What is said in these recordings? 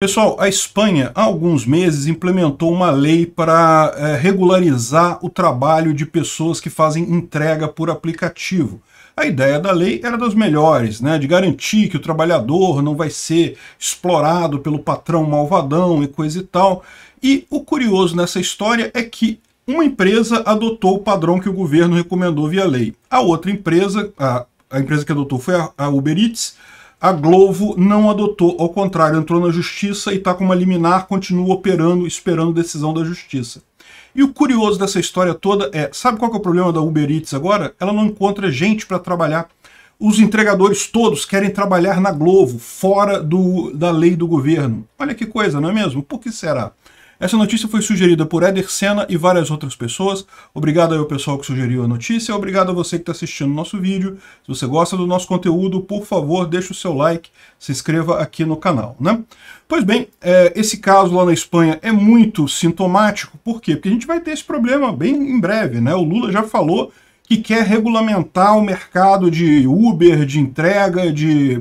Pessoal, a Espanha há alguns meses implementou uma lei para é, eh, regularizar o trabalho de pessoas que fazem entrega por aplicativo. A ideia da lei era das melhores, né, de garantir que o trabalhador não vai ser explorado pelo patrão malvadão e coisa e tal. E o curioso nessa história é que uma empresa adotou o padrão que o governo recomendou via lei. A outra empresa, a, a empresa que adotou foi a, a Uber Eats, a Globo não adotou, ao contrário, entrou na justiça e está com uma liminar, continua operando, esperando decisão da justiça. E o curioso dessa história toda é, sabe qual é o problema da Uber Eats agora? Ela não encontra gente para trabalhar. Os entregadores todos querem trabalhar na Globo, fora do, da lei do governo. Olha que coisa, não é mesmo? Por que será? Essa notícia foi sugerida por Eder Senna e várias outras pessoas. Obrigado ao pessoal que sugeriu a notícia, obrigado a você que está assistindo o nosso vídeo. Se você gosta do nosso conteúdo, por favor, deixe o seu like, se inscreva aqui no canal. Né? Pois bem, é, esse caso lá na Espanha é muito sintomático, por quê? Porque a gente vai ter esse problema bem em breve. Né? O Lula já falou que quer regulamentar o mercado de Uber, de entrega, de é,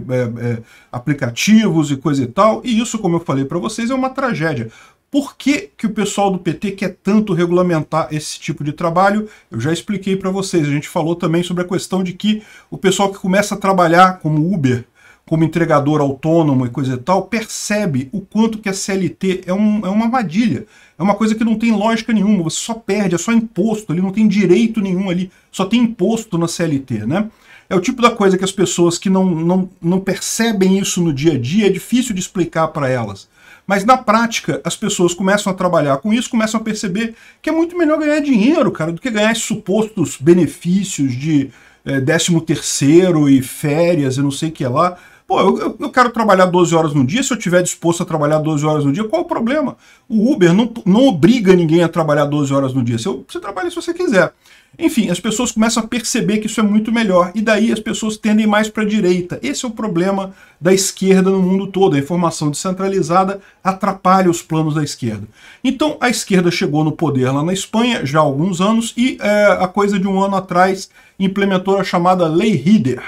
é, aplicativos e coisa e tal. E isso, como eu falei para vocês, é uma tragédia. Por que, que o pessoal do PT quer tanto regulamentar esse tipo de trabalho? Eu já expliquei para vocês. A gente falou também sobre a questão de que o pessoal que começa a trabalhar como Uber, como entregador autônomo e coisa e tal, percebe o quanto que a CLT é, um, é uma armadilha. É uma coisa que não tem lógica nenhuma, você só perde, é só imposto, ele não tem direito nenhum ali, só tem imposto na CLT, né? É o tipo da coisa que as pessoas que não, não, não percebem isso no dia a dia é difícil de explicar para elas. Mas na prática, as pessoas começam a trabalhar com isso, começam a perceber que é muito melhor ganhar dinheiro, cara, do que ganhar esses supostos benefícios de eh, é, 13 terceiro e férias e não sei o que lá. Pô, eu, eu, quero trabalhar 12 horas no dia, se eu tiver disposto a trabalhar 12 horas no dia, qual o problema? O Uber não, não obriga ninguém a trabalhar 12 horas no dia, você, você trabalha se você quiser. Enfim, as pessoas começam a perceber que isso é muito melhor, e daí as pessoas tendem mais para a direita. Esse é o problema da esquerda no mundo todo, a informação descentralizada atrapalha os planos da esquerda. Então, a esquerda chegou no poder lá na Espanha já há alguns anos, e é, a coisa de um ano atrás implementou a chamada Lei Rider,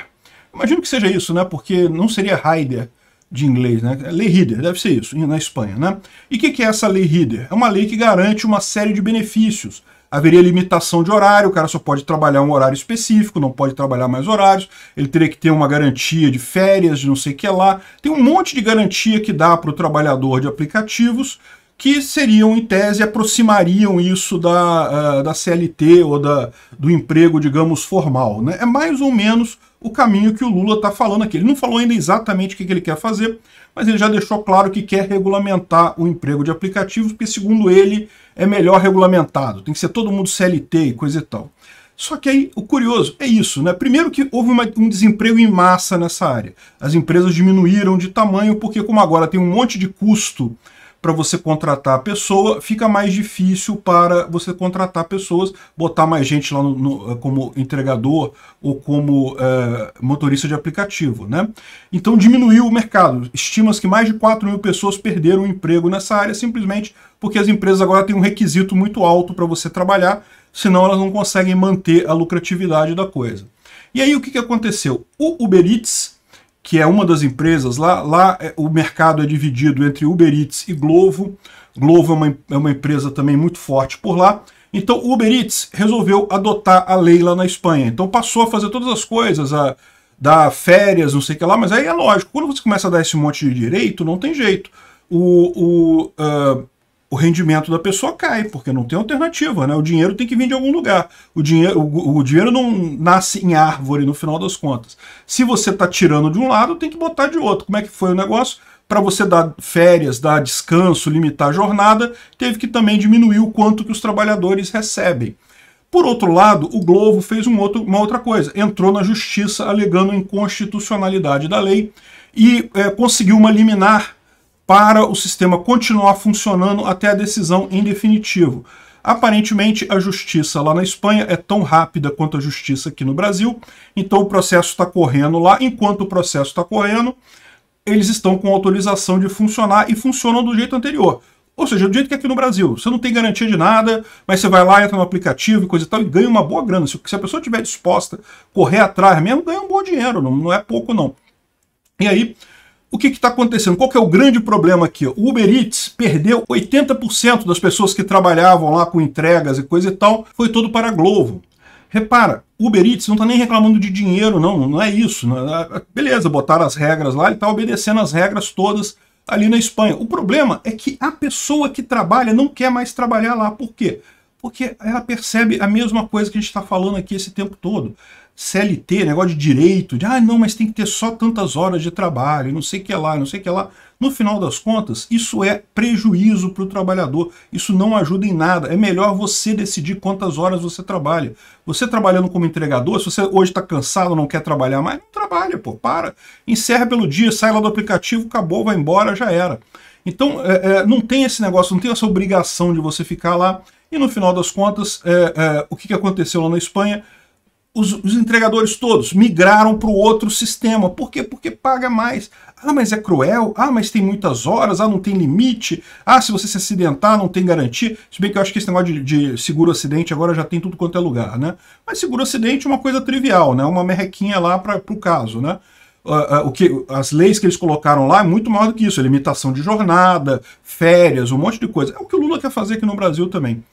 Imagino que seja isso, né? Porque não seria Raider de inglês, né? É lei Rider, deve ser isso, na Espanha, né? E o que, que, é essa lei Rider? É uma lei que garante uma série de benefícios. Haveria limitação de horário, o cara só pode trabalhar um horário específico, não pode trabalhar mais horários, ele teria que ter uma garantia de férias, de não sei o que lá. Tem um monte de garantia que dá para o trabalhador de aplicativos que seriam, em tese, aproximariam isso da, eh, da CLT ou da, do emprego, digamos, formal. Né? É mais ou menos o caminho que o Lula está falando aqui. Ele não falou ainda exatamente o que, que ele quer fazer, mas ele já deixou claro que quer regulamentar o emprego de aplicativos, porque, segundo ele, é melhor regulamentado. Tem que ser todo mundo CLT e coisa e tal. Só que aí, o curioso é isso, né? Primeiro que houve uma, um desemprego em massa nessa área. As empresas diminuíram de tamanho, porque como agora tem um monte de custo para você contratar a pessoa, fica mais difícil para você contratar pessoas, botar mais gente lá no, no, eh, como entregador ou como é, motorista de aplicativo. Né? Então diminuiu o mercado. Estima-se que mais de 4 mil pessoas perderam o emprego nessa área simplesmente porque as empresas agora têm um requisito muito alto para você trabalhar, senão elas não conseguem manter a lucratividade da coisa. E aí o que, que aconteceu? O Uber Eats que é uma das empresas, lá, lá é, o mercado é dividido entre Uber Eats e Glovo. Glovo é uma, é uma empresa também muito forte por lá. Então o Uber Eats resolveu adotar a lei lá na Espanha. Então passou a fazer todas as coisas, a dar férias, não sei o que lá, mas aí é lógico, quando você começa a dar esse monte de direito, não tem jeito. O, o uh, rendimento da pessoa cai, porque não tem alternativa, né? O dinheiro tem que vir de algum lugar. O dinheiro, o, o dinheiro não nasce em árvore no final das contas. Se você está tirando de um lado, tem que botar de outro. Como é que foi o negócio? Para você dar férias, dar descanso, limitar a jornada, teve que também diminuir o quanto que os trabalhadores recebem. Por outro lado, o Globo fez um outro, uma outra coisa. Entrou na justiça alegando inconstitucionalidade da lei e é, conseguiu uma liminar para o sistema continuar funcionando até a decisão em definitivo. Aparentemente, a justiça lá na Espanha é tão rápida quanto a justiça aqui no Brasil, então o processo está correndo lá. Enquanto o processo está correndo, eles estão com autorização de funcionar e funcionam do jeito anterior. Ou seja, do jeito que é aqui no Brasil. Você não tem garantia de nada, mas você vai lá, entra no aplicativo e coisa e tal, e ganha uma boa grana. Se, a pessoa estiver disposta a correr atrás mesmo, ganha um bom dinheiro, não é pouco não. E aí, o que está acontecendo? Qual é o grande problema aqui? O Uber Eats perdeu 80% das pessoas que trabalhavam lá com entregas e coisa e tal, foi todo para a Globo. Repara, o Uber Eats não está nem reclamando de dinheiro, não, não é isso. Né? Ah, ah, beleza, botaram as regras lá, ele está obedecendo as regras todas ali na Espanha. O problema é que a pessoa que trabalha não quer mais trabalhar lá. Por quê? Porque ela percebe a mesma coisa que a gente está falando aqui esse tempo todo. CLT, negócio de direito, de ah, não, mas tem que ter só tantas horas de trabalho, não sei o que lá, não sei o que lá. No final das contas, isso é prejuízo para o trabalhador, isso não ajuda em nada. É melhor você decidir quantas horas você trabalha. Você trabalhando como entregador, se você hoje está cansado, não quer trabalhar mais, não trabalha, pô, para. Encerra pelo dia, sai lá do aplicativo, acabou, vai embora, já era. Então, é, é, não tem esse negócio, não tem essa obrigação de você ficar lá. E no final das contas, é, é o que aconteceu lá na Espanha? os, os entregadores todos migraram para o outro sistema. Por quê? Porque paga mais. Ah, mas é cruel. Ah, mas tem muitas horas. Ah, não tem limite. Ah, se você se acidentar, não tem garantia. Se bem que eu acho que esse negócio de, de seguro acidente agora já tem tudo quanto é lugar, né? Mas seguro acidente é uma coisa trivial, né? Uma merrequinha lá para o caso, né? Uh, uh, o que, as leis que eles colocaram lá é muito maior do que isso. É limitação de jornada, férias, um monte de coisa. É o que o Lula quer fazer aqui no Brasil também.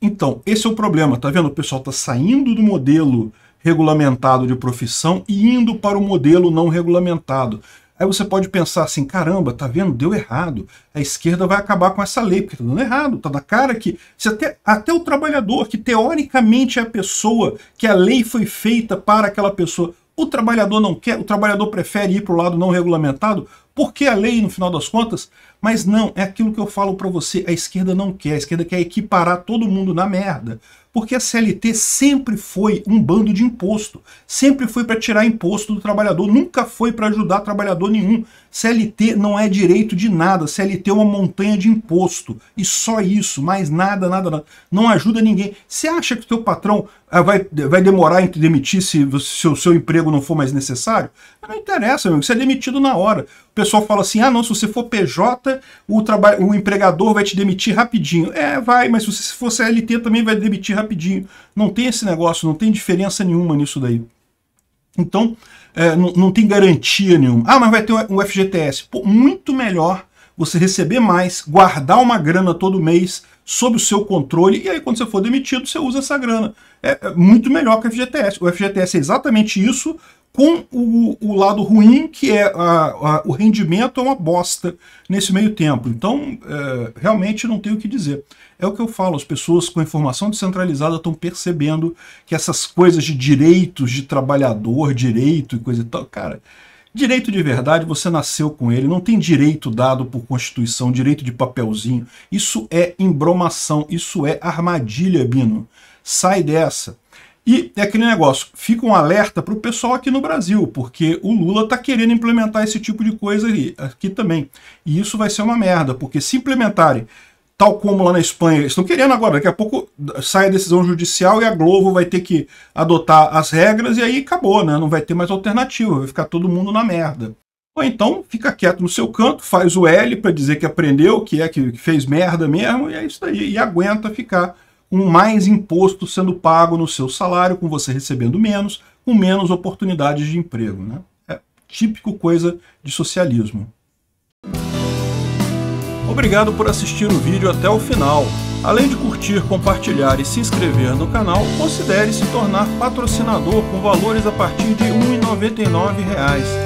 Então, esse é o problema, tá vendo? O pessoal está saindo do modelo regulamentado de profissão e indo para o modelo não regulamentado. Aí você pode pensar assim, caramba, tá vendo? Deu errado. A esquerda vai acabar com essa lei, porque tá dando errado, tá na cara que. Se até, até o trabalhador, que teoricamente é a pessoa que a lei foi feita para aquela pessoa, o trabalhador não quer, o trabalhador prefere ir para o lado não regulamentado, porque é a lei, no final das contas, mas não, é aquilo que eu falo para você, a esquerda não quer, a esquerda quer equiparar todo mundo na merda, porque a CLT sempre foi um bando de imposto, sempre foi para tirar imposto do trabalhador, nunca foi para ajudar trabalhador nenhum. CLT não é direito de nada, CLT é uma montanha de imposto e só isso, mais nada, nada, nada. Não ajuda ninguém. Você acha que o teu patrão ah, vai, vai demorar em te demitir se, se o seu emprego não for mais necessário? Não interessa, meu, você é demitido na hora. O pessoal fala assim: ah, não, se você for PJ, o, o empregador vai te demitir rapidinho. É, vai, mas se você for CLT também vai demitir rapidinho rapidinho. Não tem esse negócio, não tem diferença nenhuma nisso daí. Então, é, não, não, tem garantia nenhuma. Ah, mas vai ter um FGTS. Pô, muito melhor você receber mais, guardar uma grana todo mês sob o seu controle, e aí quando você for demitido, você usa essa grana. É, é muito melhor que o FGTS. O FGTS é exatamente isso, com o, o, lado ruim, que é a, a, o rendimento é uma bosta nesse meio tempo. Então, é, realmente não tem o que dizer. É o que eu falo, as pessoas com informação descentralizada estão percebendo que essas coisas de direitos de trabalhador, direito e coisa e tal, cara, Direito de verdade, você nasceu com ele, não tem direito dado por Constituição, direito de papelzinho. Isso é embromação, isso é armadilha, Bino. Sai dessa. E é aquele negócio, fica um alerta para o pessoal aqui no Brasil, porque o Lula está querendo implementar esse tipo de coisa aqui, aqui também. E isso vai ser uma merda, porque se implementarem tal como lá na Espanha, estão querendo agora, daqui a pouco sai a decisão judicial e a Globo vai ter que adotar as regras e aí acabou, né? Não vai ter mais alternativa, vai ficar todo mundo na merda. Ou então fica quieto no seu canto, faz o L para dizer que aprendeu, que é que fez merda mesmo, e é isso daí, e aguenta ficar com mais imposto sendo pago no seu salário, com você recebendo menos, com menos oportunidades de emprego. Né? É típico coisa de socialismo. Obrigado por assistir o vídeo até o final. Além de curtir, compartilhar e se inscrever no canal, considere se tornar patrocinador com valores a partir de R$ 1,99